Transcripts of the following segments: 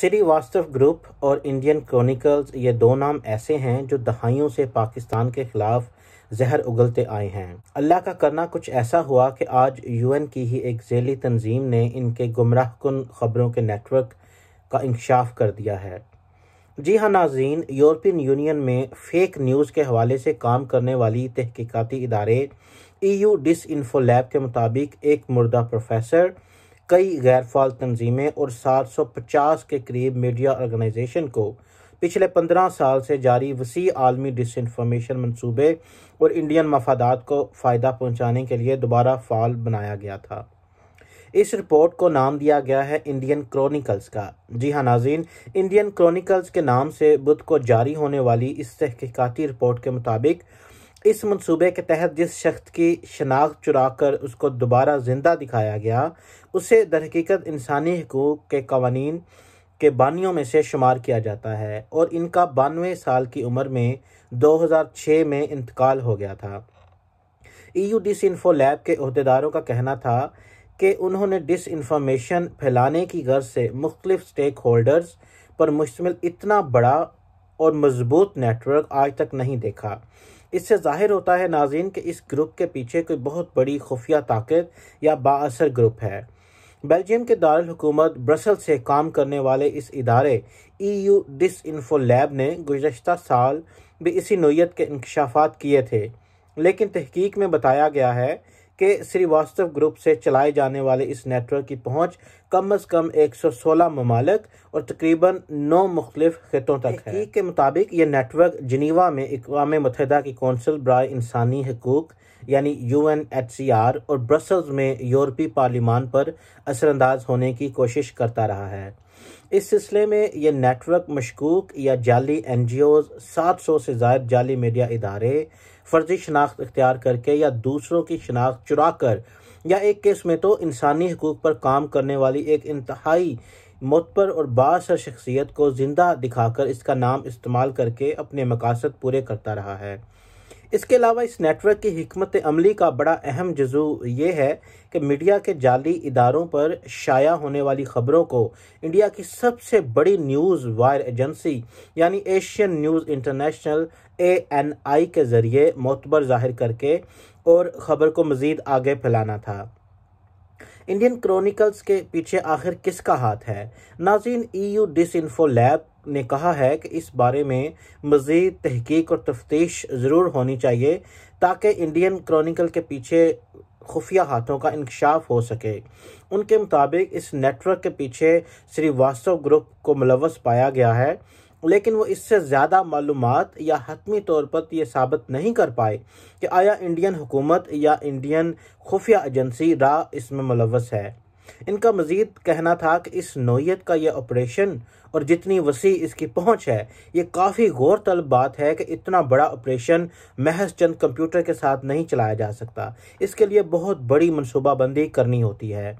Srivastava group और Indian chronicles ये दो नाम ऐसे हैं जो दहाइयों से पाकिस्तान के खिलाफ जहर उगलते आए हैं अल्लाह का करना कुछ ऐसा हुआ कि आज यूएन की ही एक जेली तंजीम ने इनके गुमराह कन खबरों के नेटवर्क का इंकशाफ कर दिया है जी हाँ नाजीन यूरोपियन यूनियन में फेक न्यूज़ के हवाले से काम करने वाली तहकीकती इदारे E U disinfo lab के मुताबिक एक मुर्दा प्रोफेसर कई गैर फाल तंजीमें और 750 के करीब मीडिया ऑर्गेनाइजेशन को पिछले पंद्रह साल से जारी वसी आलमी डिसइंफॉर्मेशन मनसूबे और इंडियन मफादात को फ़ायदा पहुँचाने के लिए दोबारा फाल बनाया गया था इस रिपोर्ट को नाम दिया गया है इंडियन क्रॉनिकल्स का जी हाँ नाजीन इंडियन क्रॉनिकल्स के नाम से बुध को जारी होने वाली इस तहकीकती रिपोर्ट के मुताबिक इस मंसूबे के तहत जिस शख्स की शनाख्त चुरा कर उसको दोबारा ज़िंदा दिखाया गया उसे दरहकीकत इंसानी हकूक़ के कवानी के बानियों में से शुमार किया जाता है और इनका बानवे साल की उम्र में 2006 में इंतकाल हो गया था E U D C info lab के अहदेदारों का कहना था कि उन्होंने डिस इन्फॉर्मेशन फैलाने की गर्ज से मुख्तफ स्टेक होल्डर्स पर मुश्तमिल इतना बड़ा और मजबूत नेटवर्क आज तक नहीं देखा इससे जाहिर होता है नाजीन के इस ग्रुप के पीछे कोई बहुत बड़ी खुफिया ताकत या बासर ग्रुप है बेल्जियम के दारकूमत ब्रसल से काम करने वाले इस इदारे E U disinfo lab ने गुजशत साल भी इसी नोयत के इंकशाफात किए थे लेकिन तहकीक में बताया गया है के श्रीवास्तव ग्रुप से चलाए जाने वाले इस नेटवर्क की पहुंच कम अज कम 116 ममालक और तकरीबन 9 मुख्तलिफ खतों तक है के मुताबिक ये नेटवर्क जनीवा में इकवाम मतहदा की कौंसिल ब्राय इंसानी हकूक यानी U N H C R और ब्रसल्स में यूरोपी पार्लिमान पर असरानंदाज होने की कोशिश करता रहा है इस सिलसिले में यह नेटवर्क मशकूक या जाली एन जी ओज़ सात सौ से ज़ायद जाली मीडिया इदारे फर्जी शनाख्त इख्तियार करके या दूसरों की शनाख्त चुरा कर या एक केस में तो इंसानी हकूक पर काम करने वाली एक इंतहाई मतपर और बासर शख्सियत को ज़िंदा दिखाकर इसका नाम इस्तेमाल करके अपने मकासद पूरे करता रहा है इसके अलावा इस नेटवर्क की हमत अमली का बड़ा अहम जजू ये है कि मीडिया के जाली इदारों पर शाया होने वाली खबरों को इंडिया की सबसे बड़ी न्यूज़ वायर एजेंसी यानी Asian news international A N I के ज़रिए मोतबर जाहिर करके और ख़बर को मज़ीद आगे फैलाना था इंडियन क्रॉनिकल्स के पीछे आखिर किसका हाथ है नाजीन ईयू डिसइंफो लैब ने कहा है कि इस बारे में मज़ीद तहकीक और तफ्तीश ज़रूर होनी चाहिए ताकि इंडियन क्रॉनिकल के पीछे खुफिया हाथों का इंकशाफ हो सके उनके मुताबिक इस नेटवर्क के पीछे श्रीवास्तव ग्रुप को मुलवस पाया गया है लेकिन वो इससे ज़्यादा मालूम या हतमी तौर पर ये साबित नहीं कर पाए कि आया इंडियन हुकूमत या इंडियन खुफिया एजेंसी रा इसमें मुलवस है इनका मज़ीद कहना था कि इस नोयत का यह ऑपरेशन और जितनी वसी इसकी पहुंच है ये काफ़ी गौर तलब बात है कि इतना बड़ा ऑपरेशन महज चंद कंप्यूटर के साथ नहीं चलाया जा सकता इसके लिए बहुत बड़ी मनसूबाबंदी करनी होती है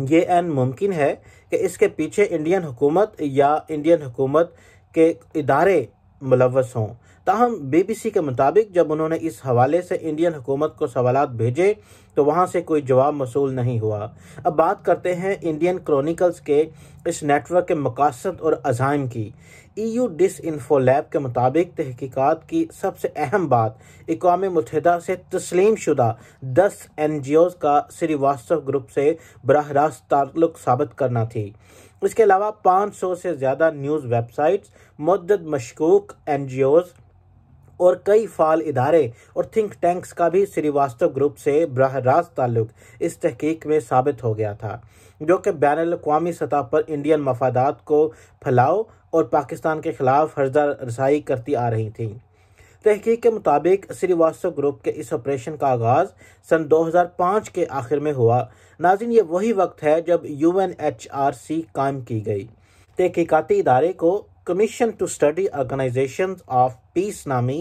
ये एन मुमकिन है कि इसके पीछे इंडियन हुकूमत या इंडियन हुकूमत के इदारे मुलवस हों ताहम बीबीसी के मुताबिक जब उन्होंने इस हवाले से इंडियन हुकूमत को सवाल भेजे तो वहाँ से कोई जवाब मसूल नहीं हुआ अब बात करते हैं इंडियन क्रॉनिकल्स के इस नेटवर्क के मकासद और अजाइम की ईयू डिस इन्फो लैब के मुताबिक तहकीकात की सबसे अहम बात इकवा मुतहदा से तस्लीम शुदा दस एन जी ओज़ का श्रीवास्तव ग्रुप से बरह रास्त ताल्लुक साबित करना थी इसके अलावा पाँच सौ से ज़्यादा न्यूज़ वेबसाइट्स मदद मशकूक एन जी ओज़ और कई फाल इदारे और थिंक टैंक्स का भी श्रीवास्तव ग्रुप से बरह रास्त ताल्लुक इस तहकीक में साबित हो गया था जो कि बैन अवी सतह पर इंडियन मफादात को फैलाओ और पाकिस्तान के खिलाफ हर्जा रसाई करती आ रही थी तहकीक के मुताबिक श्रीवास्तव ग्रुप के इस ऑपरेशन का आगाज़ सन 2005 के आखिर में हुआ नाजिन ये वही वक्त है जब U N H R C कायम की गई तहकीकती इदारे को commission to study organisation of peace नामी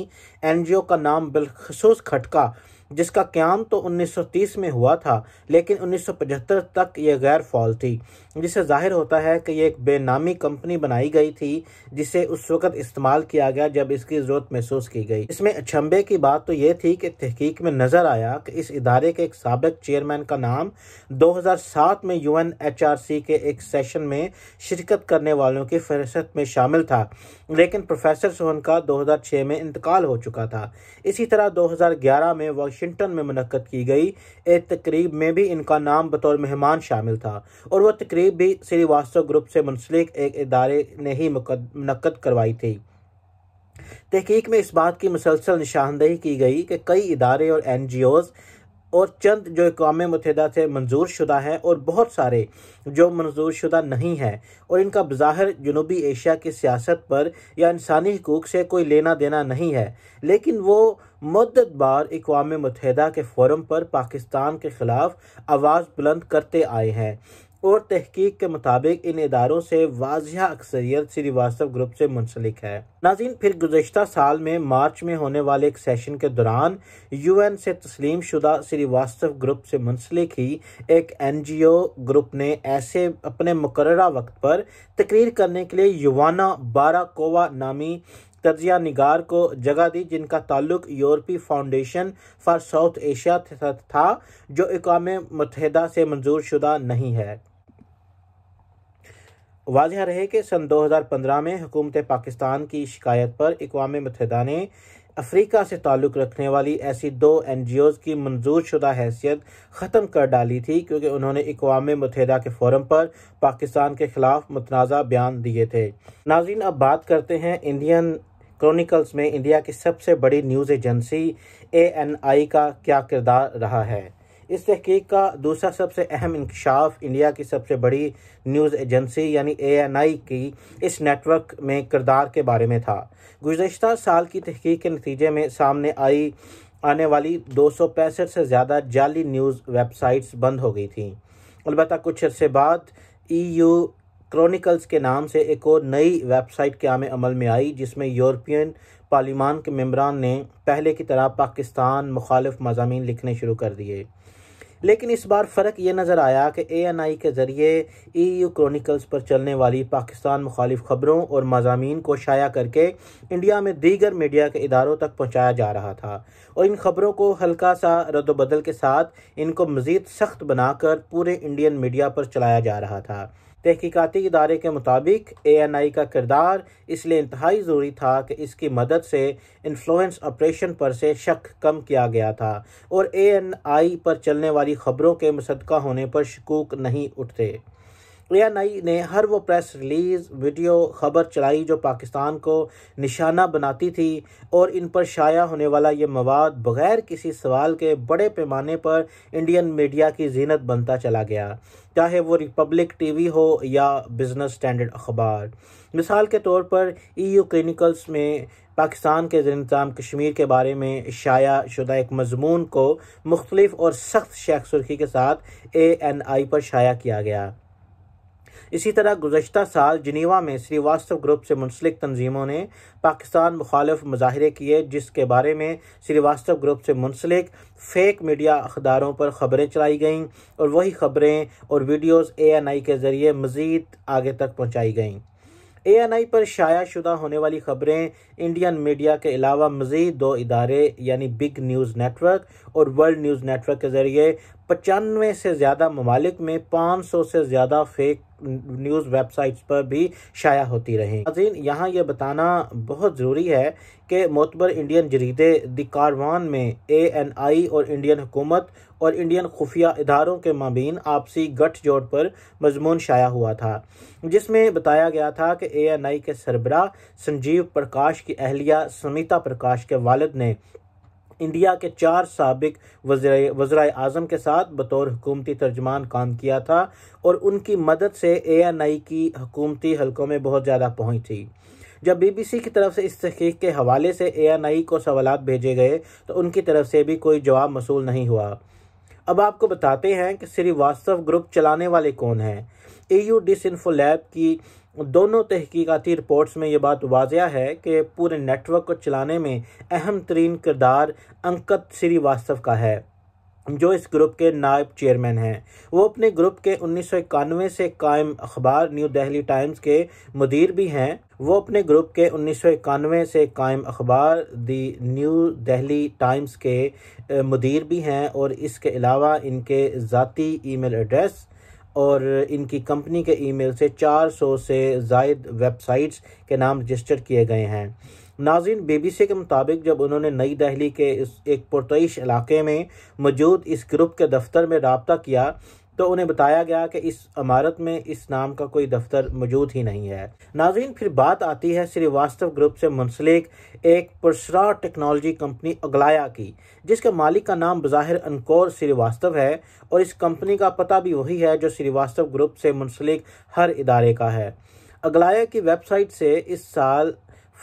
एनजीओ का नाम बिलखसूस खटका जिसका क्याम तो 1930 में हुआ था लेकिन 1975 तक ये गैर फॉल थी जिससे जाहिर होता है कि ये एक बेनामी कंपनी बनाई गई थी जिसे उस वक्त इस्तेमाल किया गया जब इसकी ज़रूरत महसूस की गई इसमें अचंभे की बात तो ये थी कि तहकीक में नज़र आया कि इस इदारे के एक सबक चेयरमैन का नाम दो में यू के एक सेशन में शिरकत करने वालों की फहरस्त में शामिल था लेकिन प्रोफेसर सोहन का दो में इंतकाल हो चुका था इसी तरह दो में वह वाशिंगटन में मनक़द की गई एक तकरीब में भी इनका नाम बतौर मेहमान शामिल था और वह तकरीब भी श्रीवास्तव ग्रुप से मुंसलिक एक इदारे ने ही मनक़द करवाई थी तहकीक में इस बात की मुसलसल निशानदेही की गई कि कई इदारे और एन जी ओज़ और चंद जो अकवा मतहदा से मंजूर शुदा हैं और बहुत सारे जो मंजूर शुदा नहीं हैं और इनका बज़ाहिर जनूबी एशिया की सियासत पर या इंसानी हकूक़ से कोई लेना देना नहीं है लेकिन वो मदत बार अकवा मतहदा के फोरम पर पाकिस्तान के ख़िलाफ़ आवाज़ बुलंद करते आए हैं और तहकीक के मुताबिक इन इदारों से वाजह अक्सरियत श्रीवास्तव ग्रुप से मुंसलिक है नाजिन फिर गुजशत साल में मार्च में होने वाले एक सेशन के दौरान यू एन से तस्लीम शुदा श्रीवास्तव ग्रुप से मुंसलिक ही एक एन जी ओ ग्रुप ने ऐसे अपने मुकर वक्त पर तकरीर करने के लिए युवाना बाराकोवा नामी तजिया निगार को जगह दी जिनका ताल्लुक यूरोपी फाउंडेशन फॉर साउथ एशिया था जो इकवाम मतहदा से मंजूर शुदा नहीं है वाजह रहे कि सन 2015 में हुकूमत पाकिस्तान की शिकायत पर अकवा मुतहदा ने अफ्रीका से ताल्लुक़ रखने वाली ऐसी दो एन जी ओज़ की मंजूर शुदा हैसियत ख़त्म कर डाली थी क्योंकि उन्होंने अकवा मुतहदा के फोरम पर पाकिस्तान के ख़िलाफ़ मुतनाज़ा बयान दिए थे नाजीन अब बात करते हैं इंडियन क्रॉनिकल्स में इंडिया की सबसे बड़ी news agency A N I का क्या किरदार रहा है इस तहकीक का दूसरा सबसे अहम इंकशाफ इंडिया की सबसे बड़ी न्यूज़ एजेंसी यानी ए की इस नेटवर्क में किरदार के बारे में था गुजशत साल की तहकीक के नतीजे में सामने आई आने वाली दो से ज़्यादा जाली न्यूज़ वेबसाइट्स बंद हो गई थी अलबत् कुछ अर्से बाद यू e क्रॉनिकल्स के नाम से एक और नई वेबसाइट के आम अमल में आई जिसमें यूरोपियन पार्लिमान के मम्बरान ने पहले की तरह पाकिस्तान मुखालफ मजामी लिखने शुरू कर दिए लेकिन इस बार फ़र्क ये नज़र आया कि ए एन आई के ज़रिए ई यू क्रॉनिकल्स पर चलने वाली पाकिस्तान मुखालिफ खबरों और मजामी को शाया करके इंडिया में दीगर मीडिया के इदारों तक पहुँचाया जा रहा था और इन खबरों को हल्का सा रद्दबदल के साथ इनको मज़ीद सख्त बनाकर पूरे इंडियन मीडिया पर चलाया जा रहा था तहकीकती इदारे के मुताबिक ए एन आई का किरदार इसलिए इंतहाई ज़रूरी था कि इसकी मदद से इन्फ्लुएंस ऑपरेशन पर से शक कम किया गया था और ए एन आई पर चलने वाली खबरों के मुसदका होने पर शकूक नहीं उठते ए ने हर वो प्रेस रिलीज़ वीडियो खबर चलाई जो पाकिस्तान को निशाना बनाती थी और इन पर शाया होने वाला ये मवाद बग़ैर किसी सवाल के बड़े पैमाने पर इंडियन मीडिया की जीनत बनता चला गया चाहे वो रिपब्लिक टीवी हो या बिज़नेस स्टैंडर्ड अखबार मिसाल के तौर पर ईयू क्लिनिकल्स में पाकिस्तान के इंतज़ाम कश्मीर के बारे में शाया शुदा एक मजमून को मुख्तलिफ और सख्त शेख सुर्खी के साथ ए एन आई पर शाया किया गया इसी तरह गुजशत साल जनीवा में श्रीवास्तव ग्रुप से मुंसलिक तनजीमों ने पाकिस्तान मुखालफ मुजाहरे किए जिसके बारे में श्रीवास्तव ग्रुप से मुंसलिक फेक मीडिया अखदारों पर खबरें चलाई गईं और वही खबरें और वीडियोज़ ए एन आई के ज़रिए मज़ीद आगे तक पहुँचाई गईं ए एन आई पर शाया शुदा होने वाली खबरें इंडियन मीडिया के अलावा मज़ीद दो इदारे यानी बिग न्यूज़ नेटवर्क और वर्ल्ड न्यूज़ नेटवर्क के ज़रिए पचानवे से ज़्यादा ममालिक में 500 से ज़्यादा फेक न्यूज़ वेबसाइट्स पर भी शाया होती रही नाजीन यहाँ यह बताना बहुत ज़रूरी है कि मोतबर इंडियन जरीदे द कारवान में ए एन आई और इंडियन हुकूमत और इंडियन खुफिया इदारों के माबीन आपसी गठजोड़ पर मजमून शाया हुआ था जिसमें बताया गया था कि ए एन आई के सरबरा संजीव प्रकाश की अहलिया समिता प्रकाश के वालद ने इंडिया के चार सबक वज्र अजम के साथ बतौर हुकूमती तर्जमान काम किया था और उनकी मदद से ए एन आई की हकूमती हलकों में बहुत ज़्यादा पहुँच थी जब बी बी सी की तरफ से इस तहकीक के हवाले से ए एन आई को सवाल भेजे गए तो उनकी तरफ से भी कोई जवाब मसूल नहीं हुआ अब आपको बताते हैं कि श्रीवास्तव ग्रुप चलाने वाले कौन हैं A U disinfo lab की दोनों तहकीकती रिपोर्ट्स में ये बात वाजिया है कि पूरे नेटवर्क को चलाने में अहम तरीन किरदार अंकत श्रीवास्तव का है जो इस ग्रुप के नायब चेयरमैन हैं वो अपने ग्रुप के उन्नीस सौ इक्यानवे से कायम अखबार न्यू दिल्ली टाइम्स के मुदीर भी हैं वो अपने ग्रुप के उन्नीस सौ इक्यानवे से कायम अखबार दी न्यू दिल्ली टाइम्स के मुदीर भी हैं और इसके अलावा इनके ज़ाती ईमेल एड्रेस और इनकी कंपनी के ईमेल से 400 से जायद वेबसाइट्स के नाम रजिस्टर किए गए हैं नाजिन बीबीसी के मुताबिक जब उन्होंने नई दहली के इस एक पुरतश इलाके में मौजूद इस ग्रुप के दफ्तर में रबता किया तो उन्हें बताया गया कि इस इमारत में इस नाम का कोई दफ्तर मौजूद ही नहीं है नाजीन फिर बात आती है श्रीवास्तव ग्रुप से मुंसलिक एक पुरसरा टेक्नोलॉजी कंपनी अगलाया की जिसके मालिक का नाम बज़ाहिर अनकोर श्रीवास्तव है और इस कंपनी का पता भी वही है जो श्रीवास्तव ग्रुप से मुंसलिक हर इदारे का है अगलाया की वेबसाइट से इस साल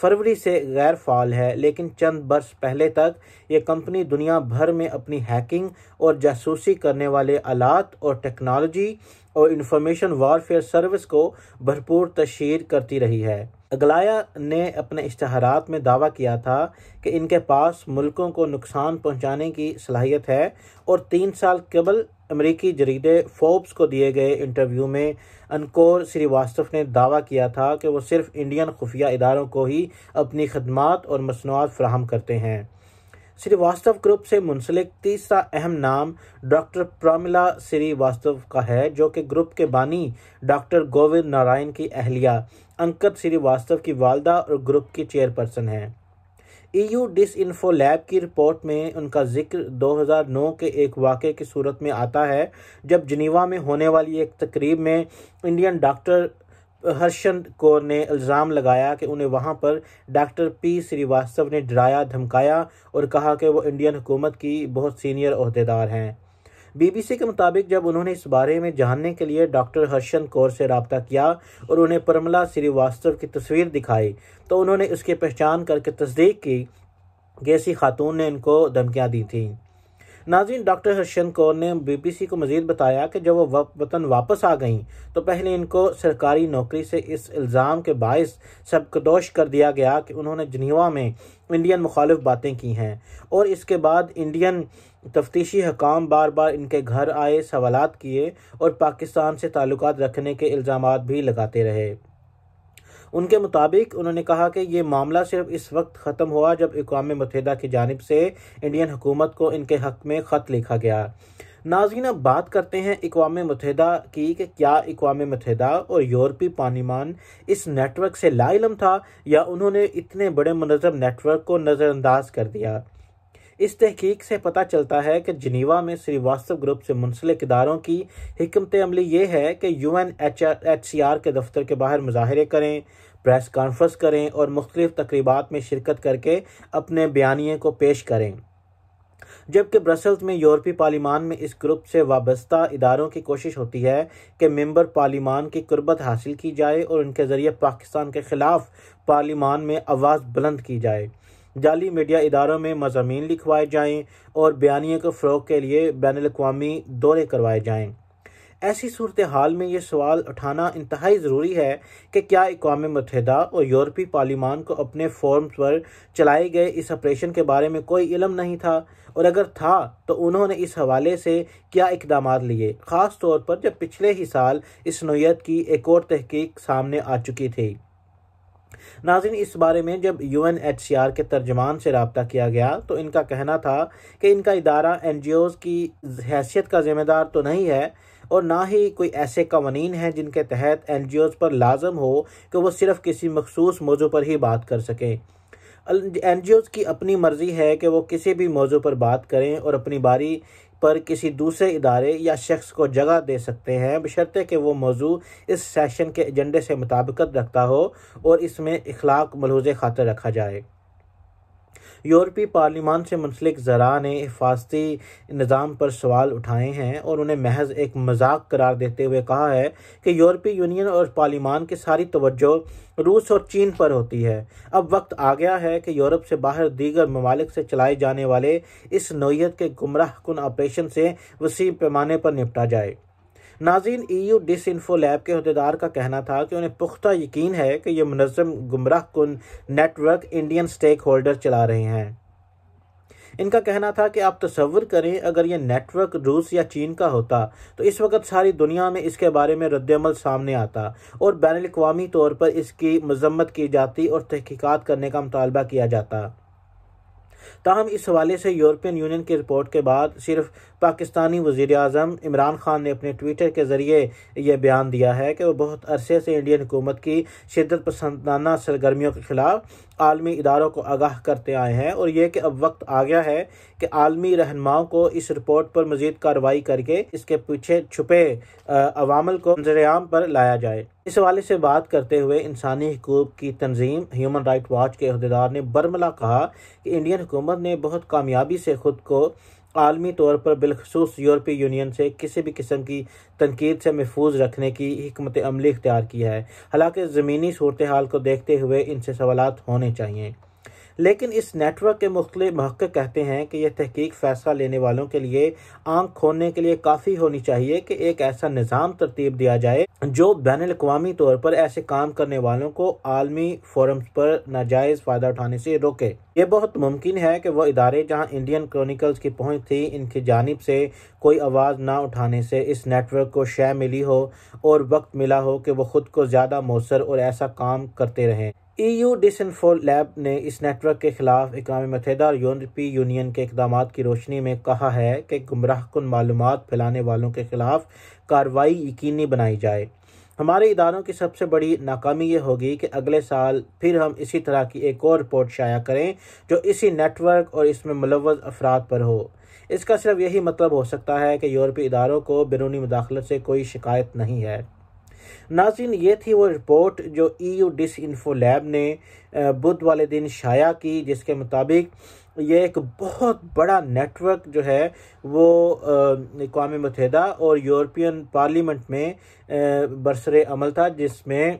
फरवरी से गैर फाल है लेकिन चंद वर्ष पहले तक ये कंपनी दुनिया भर में अपनी हैकिंग और जासूसी करने वाले आलात और टेक्नोलॉजी और इंफॉर्मेशन वारफेयर सर्विस को भरपूर तशहर करती रही है अगलाया ने अपने इश्तहारात में दावा किया था कि इनके पास मुल्कों को नुकसान पहुंचाने की सलाहियत है और तीन साल कबल अमरीकी जरीदे फोब्स को दिए गए इंटरव्यू में अनकोर श्रीवास्तव ने दावा किया था कि वो सिर्फ इंडियन खुफिया इदारों को ही अपनी खदमात और मसनूआत फ्राहम करते हैं श्रीवास्तव ग्रुप से मुंसलिक तीसरा अहम नाम डॉक्टर प्रमिला श्रीवास्तव का है जो कि ग्रुप के बानी डॉक्टर गोविंद नारायण की अहलिया अंकत श्रीवास्तव की वालदा और ग्रुप की चेयरपर्सन हैं ईयू डिस इन्फो लैब की रिपोर्ट में उनका जिक्र 2009 के एक वाक़े की सूरत में आता है जब जनीवा में होने वाली एक तकरीब में इंडियन डॉक्टर हर्षन कौर ने इल्ज़ाम लगाया कि उन्हें वहाँ पर डॉक्टर पी श्रीवास्तव ने डराया धमकाया और कहा कि वो इंडियन हुकूमत की बहुत सीनियर अहदेदार हैं बीबीसी के मुताबिक जब उन्होंने इस बारे में जानने के लिए डॉक्टर हर्षन कौर से रबता किया और उन्हें परमला श्रीवास्तव की तस्वीर दिखाई तो उन्होंने उसकी पहचान करके तस्दीक की कि ऐसी खातून ने इनको धमकियाँ दी थीं नाजीन डॉक्टर हर्षन कौर ने सी को मजीद बताया कि जब वो वतन वापस आ गईं तो पहले इनको सरकारी नौकरी से इस इल्ज़ाम के बायस सबकदोश कर दिया गया कि उन्होंने जनीवा में इंडियन मुखालफ बातें की हैं और इसके बाद इंडियन तफ्तीशी हकाम बार बार इनके घर आए सवाल किए और पाकिस्तान से ताल्लुक रखने के इल्ज़ाम भी लगाते रहे उनके मुताबिक उन्होंने कहा कि ये मामला सिर्फ इस वक्त ख़त्म हुआ जब अकवा मतहदा की जानब से इंडियन हुकूमत को इनके हक़ में ख़त लिखा गया नाजीन अब बात करते हैं इकवा मतहदा की कि क्या अकवा मतहदा और यूरोपी पानीमान इस नेटवर्क से लाइलम था या उन्होंने इतने बड़े मनजम नेटवर्क को नज़रअंदाज कर दिया इस तहकीक से पता चलता है कि जनीवा में श्रीवास्तव ग्रुप से मुंसलिक इदारों की हमत अमली ये है कि U N H H C R के दफ्तर के बाहर मुजाहरे करें प्रेस कॉन्फ्रेंस करें और मुख्तलिफ तकरीबा में शिरकत करके अपने बयानिए को पेश करें जबकि ब्रसल्स में यूरोपी पार्लिमान में इस ग्रुप से वाबस्ता इदारों की कोशिश होती है कि मेंबर पार्लिमान की कुर्बत हासिल की जाए और उनके ज़रिए पाकिस्तान के ख़िलाफ़ पार्लिमान में आवाज़ बुलंद की जाए जाली मीडिया इदारों में मजामी लिखवाए जाएँ और बयानियों के फ़रोग के लिए बैन अवी दौरे करवाए जाएँ ऐसी सूरत हाल में ये सवाल उठाना इंतहाई ज़रूरी है कि क्या अकवा मतहदा और यूरोपी पार्लिमान को अपने फॉर्म पर चलाए गए इस ऑपरेशन के बारे में कोई इलम नहीं था और अगर था तो उन्होंने इस हवाले से क्या इकदाम लिए ख़ास तौर पर जब पिछले ही साल इस नोयत की एक और तहकीक सामने आ चुकी थी नाजिन इस बारे में जब U N H C R के तर्जमान से रबता किया गया तो इनका कहना था कि इनका इदारा एन जी ओज़ की हैसियत का ज़िम्मेदार तो नहीं है और ना ही कोई ऐसे कवानीन हैं जिनके तहत एन जी ओज़ पर लाजम हो कि वह सिर्फ किसी मखसूस मौजू पर ही बात कर सकें एन जी ओज़ की अपनी मर्ज़ी है कि वो किसी भी मौजू पर बात करें और अपनी बारी पर किसी दूसरे इदारे या शख्स को जगह दे सकते हैं बशर्ते कि वो मौजू इस सेशन के एजेंडे से मुताबिकत रखता हो और इसमें इखलाक मलहूज़ खातर रखा जाए यूरोपी पार्लिमान से मुंसलिक जरा ने हिफाजती निज़ाम पर सवाल उठाए हैं और उन्हें महज एक मजाक करार देते हुए कहा है कि यूरोपीय यूनियन और पार्लिमान की सारी तवज्जो रूस और चीन पर होती है अब वक्त आ गया है कि यूरोप से बाहर दीगर ममालिक से चलाए जाने वाले इस नोयत के गुमराह कन ऑपरेशन से वसी पैमाने पर निपटा जाए नाजीन E U disinfo lab के अहदेदार का कहना था कि उन्हें पुख्ता यकीन है कि ये मुनजम गुमराह कन नेटवर्क इंडियन स्टेक होल्डर चला रहे हैं इनका कहना था कि आप तस्वर करें अगर यह नेटवर्क रूस या चीन का होता तो इस वक्त सारी दुनिया में इसके बारे में रद्दमल सामने आता और बैन अवी तौर पर इसकी मजम्मत की जाती और तहकीकत करने का मुतालबा किया जाता ताहम इस हवाले से यूरोपियन यूनियन की रिपोर्ट के बाद सिर्फ पाकिस्तानी वजीर अजम इमरान खान ने अपने ट्विटर के ज़रिए यह बयान दिया है कि वह बहुत अरसे से इंडियन हुकूमत की शिदत पसंदाना सरगर्मियों के ख़िलाफ़ आलमी इदारों को आगाह करते आए हैं और यह कि अब वक्त आ गया है कि आलमी रहनुमाओं को इस रिपोर्ट पर मजीद कार्रवाई करके इसके पीछे छुपे अवामल को मंजरेआम पर लाया जाए इस हवाले से बात करते हुए इंसानी हकूक की तंजीम ह्यूमन राइट वॉच के अहदेदार ने बरमला कहा कि इंडियन हुकूमत ने बहुत कामयाबी से खुद को आलमी तौर पर बिलखसूस यूरोपीय यूनियन से किसी भी किस्म की तनकीद से महफूज रखने की हमत अमली इख्तियार किया है हालांकि ज़मीनी सूरत हाल को देखते हुए इनसे सवाल होने चाहिए लेकिन इस नेटवर्क के मुख्त महक कहते हैं कि यह तहकीक फैसला लेने वालों के लिए आंख खोलने के लिए काफ़ी होनी चाहिए कि एक ऐसा निज़ाम तरतीब दिया जाए जो बैन अवी तौर पर ऐसे काम करने वालों को आलमी फोरम्स पर नाजायज़ फ़ायदा उठाने से रोके ये बहुत मुमकिन है कि वह इदारे जहाँ इंडियन क्रॉनिकल्स की पहुँच थी इनकी जानब से कोई आवाज़ ना उठाने से इस नेटवर्क को शय मिली हो और वक्त मिला हो कि वह ख़ुद को ज़्यादा मौसर और ऐसा काम करते रहें ईयू डिसनफोल लैब ने इस नेटवर्क के खिलाफ इकलाम मतहदा और यूरोपी यूनियन के इकदाम की रोशनी में कहा है कि गुमराह कन मालूम फैलाने वालों के खिलाफ कार्रवाई यकीनी बनाई जाए हमारे इदारों की सबसे बड़ी नाकामी ये होगी कि अगले साल फिर हम इसी तरह की एक और रिपोर्ट शाया करें जो इसी नेटवर्क और इसमें मुलवज अफराद पर हो इसका सिर्फ यही मतलब हो सकता है कि यूरोपी इदारों को बैरूनी मुदाखलत से कोई शिकायत नहीं है नाजिन ये थी वो रिपोर्ट जो E U disinfo lab ने बुध वाले दिन शाया की जिसके मुताबिक ये एक बहुत बड़ा नेटवर्क जो है वो अकवा मतहदा और यूरोपियन पार्लियामेंट में बरसर अमल था जिसमें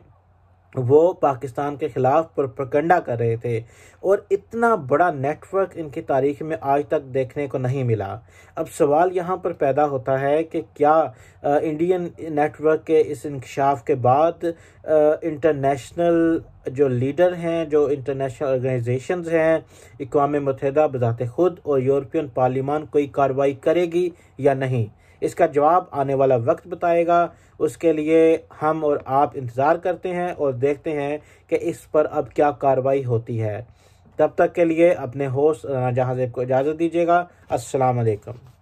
वो पाकिस्तान के ख़िलाफ़ प्रकंडा कर रहे थे और इतना बड़ा नेटवर्क इनकी तारीख में आज तक देखने को नहीं मिला अब सवाल यहाँ पर पैदा होता है कि क्या आ, इंडियन नेटवर्क के इस इंकशाफ के बाद इंटरनेशनल जो लीडर हैं जो इंटरनेशनल ऑर्गेनाइजेशन हैं इकवा मतहदा बजात ख़ुद और यूरोपियन पार्लियामान कोई कार्रवाई करेगी या नहीं इसका जवाब आने वाला वक्त बताएगा उसके लिए हम और आप इंतज़ार करते हैं और देखते हैं कि इस पर अब क्या कार्रवाई होती है तब तक के लिए अपने होस्ट जहाँ से इजाज़त दीजिएगा असलकम